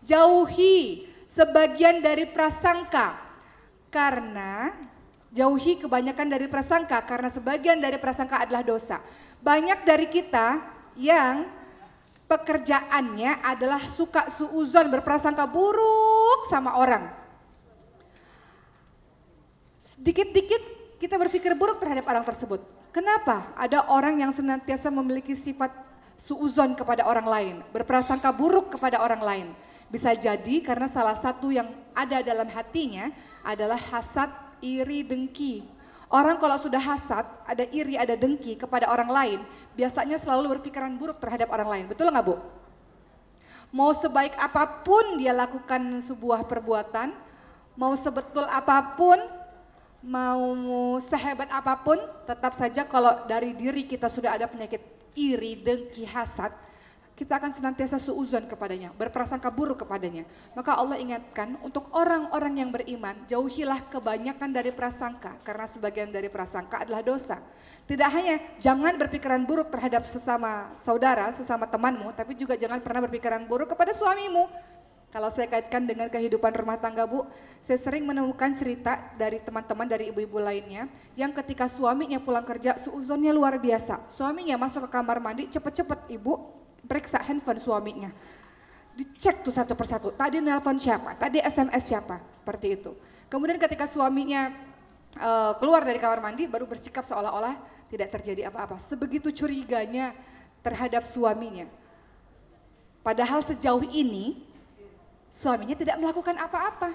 Jauhi sebagian dari prasangka karena jauhi kebanyakan dari prasangka karena sebagian dari prasangka adalah dosa. Banyak dari kita yang pekerjaannya adalah suka suuzon berprasangka buruk sama orang. Sedikit-dikit kita berpikir buruk terhadap orang tersebut. Kenapa? Ada orang yang senantiasa memiliki sifat suuzon kepada orang lain, berprasangka buruk kepada orang lain. Bisa jadi karena salah satu yang ada dalam hatinya adalah hasad, iri, dengki. Orang kalau sudah hasad, ada iri, ada dengki kepada orang lain, biasanya selalu berpikiran buruk terhadap orang lain. Betul nggak Bu? Mau sebaik apapun dia lakukan sebuah perbuatan, mau sebetul apapun, mau sehebat apapun, tetap saja kalau dari diri kita sudah ada penyakit iri, dengki, hasad, kita akan senantiasa seuzon kepadanya, berprasangka buruk kepadanya. Maka Allah ingatkan untuk orang-orang yang beriman, jauhilah kebanyakan dari prasangka karena sebagian dari prasangka adalah dosa. Tidak hanya jangan berpikiran buruk terhadap sesama saudara, sesama temanmu, tapi juga jangan pernah berpikiran buruk kepada suamimu. Kalau saya kaitkan dengan kehidupan rumah tangga Bu, saya sering menemukan cerita dari teman-teman dari ibu-ibu lainnya yang ketika suaminya pulang kerja seuzonnya luar biasa. Suaminya masuk ke kamar mandi cepet-cepet ibu periksa handphone suaminya. Dicek tuh satu persatu, tadi nelpon siapa, tadi SMS siapa, seperti itu. Kemudian ketika suaminya uh, keluar dari kamar mandi baru bersikap seolah-olah tidak terjadi apa-apa. Sebegitu curiganya terhadap suaminya. Padahal sejauh ini suaminya tidak melakukan apa-apa.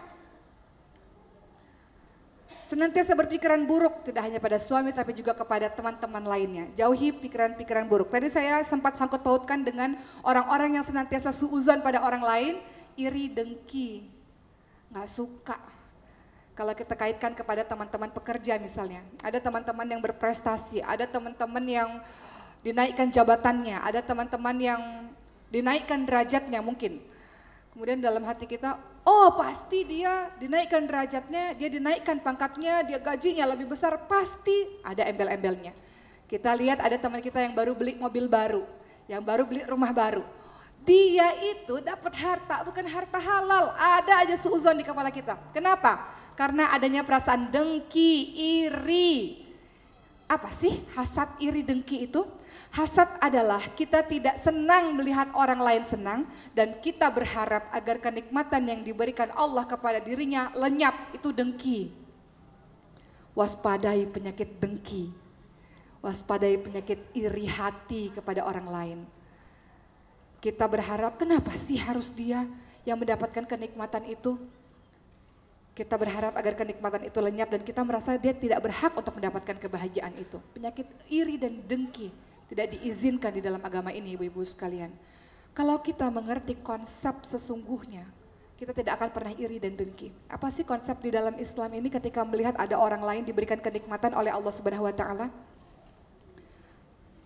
Senantiasa berpikiran buruk, tidak hanya pada suami tapi juga kepada teman-teman lainnya. Jauhi pikiran-pikiran buruk. Tadi saya sempat sangkut pautkan dengan orang-orang yang senantiasa suuzon pada orang lain, iri, dengki, nggak suka. Kalau kita kaitkan kepada teman-teman pekerja misalnya, ada teman-teman yang berprestasi, ada teman-teman yang dinaikkan jabatannya, ada teman-teman yang dinaikkan derajatnya mungkin. Kemudian dalam hati kita, oh pasti dia dinaikkan derajatnya, dia dinaikkan pangkatnya, dia gajinya lebih besar, pasti ada embel-embelnya. Kita lihat ada teman kita yang baru beli mobil baru, yang baru beli rumah baru. Dia itu dapat harta, bukan harta halal, ada aja seuzon di kepala kita. Kenapa? Karena adanya perasaan dengki, iri, apa sih hasad, iri, dengki itu? Hasad adalah kita tidak senang melihat orang lain senang dan kita berharap agar kenikmatan yang diberikan Allah kepada dirinya lenyap, itu dengki. Waspadai penyakit dengki. Waspadai penyakit iri hati kepada orang lain. Kita berharap kenapa sih harus dia yang mendapatkan kenikmatan itu? Kita berharap agar kenikmatan itu lenyap dan kita merasa dia tidak berhak untuk mendapatkan kebahagiaan itu. Penyakit iri dan dengki tidak diizinkan di dalam agama ini ibu-ibu sekalian. Kalau kita mengerti konsep sesungguhnya, kita tidak akan pernah iri dan dengki. Apa sih konsep di dalam Islam ini ketika melihat ada orang lain diberikan kenikmatan oleh Allah Subhanahu wa taala?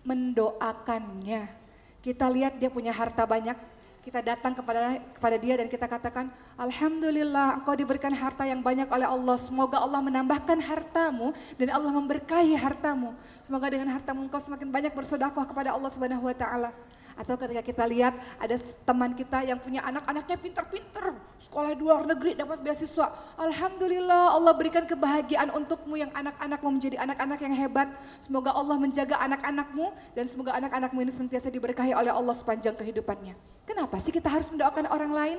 Mendoakannya. Kita lihat dia punya harta banyak, kita datang kepada kepada dia dan kita katakan, Alhamdulillah engkau diberikan harta yang banyak oleh Allah. Semoga Allah menambahkan hartamu dan Allah memberkahi hartamu. Semoga dengan hartamu engkau semakin banyak bersodakoh kepada Allah Subhanahu wa taala. Atau ketika kita lihat ada teman kita yang punya anak-anaknya pinter-pinter, sekolah di luar negeri dapat beasiswa. Alhamdulillah Allah berikan kebahagiaan untukmu yang anak-anakmu menjadi anak-anak yang hebat. Semoga Allah menjaga anak-anakmu dan semoga anak-anakmu ini sentiasa diberkahi oleh Allah sepanjang kehidupannya. Kenapa sih kita harus mendoakan orang lain?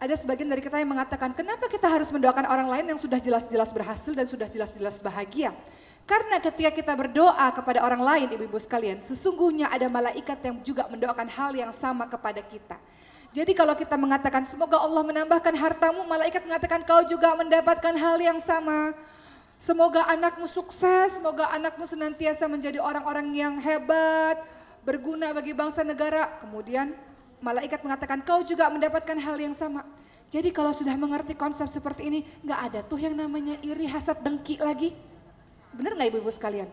ada sebagian dari kita yang mengatakan, kenapa kita harus mendoakan orang lain yang sudah jelas-jelas berhasil dan sudah jelas-jelas bahagia? Karena ketika kita berdoa kepada orang lain ibu-ibu sekalian, sesungguhnya ada malaikat yang juga mendoakan hal yang sama kepada kita. Jadi kalau kita mengatakan semoga Allah menambahkan hartamu, malaikat mengatakan kau juga mendapatkan hal yang sama. Semoga anakmu sukses, semoga anakmu senantiasa menjadi orang-orang yang hebat, berguna bagi bangsa negara. Kemudian malaikat mengatakan kau juga mendapatkan hal yang sama. Jadi kalau sudah mengerti konsep seperti ini, nggak ada tuh yang namanya iri, hasad, dengki lagi. Bener nggak ibu-ibu sekalian?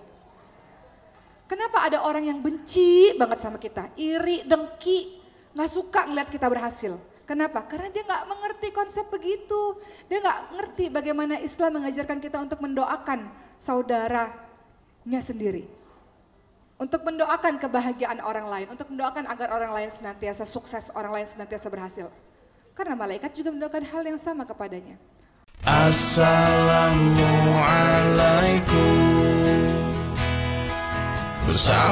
Kenapa ada orang yang benci banget sama kita, iri, dengki, nggak suka ngeliat kita berhasil? Kenapa? Karena dia nggak mengerti konsep begitu. Dia nggak ngerti bagaimana Islam mengajarkan kita untuk mendoakan saudaranya sendiri. Untuk mendoakan kebahagiaan orang lain, untuk mendoakan agar orang lain senantiasa sukses, orang lain senantiasa berhasil. Karena malaikat juga mendoakan hal yang sama kepadanya. Assalamualaikum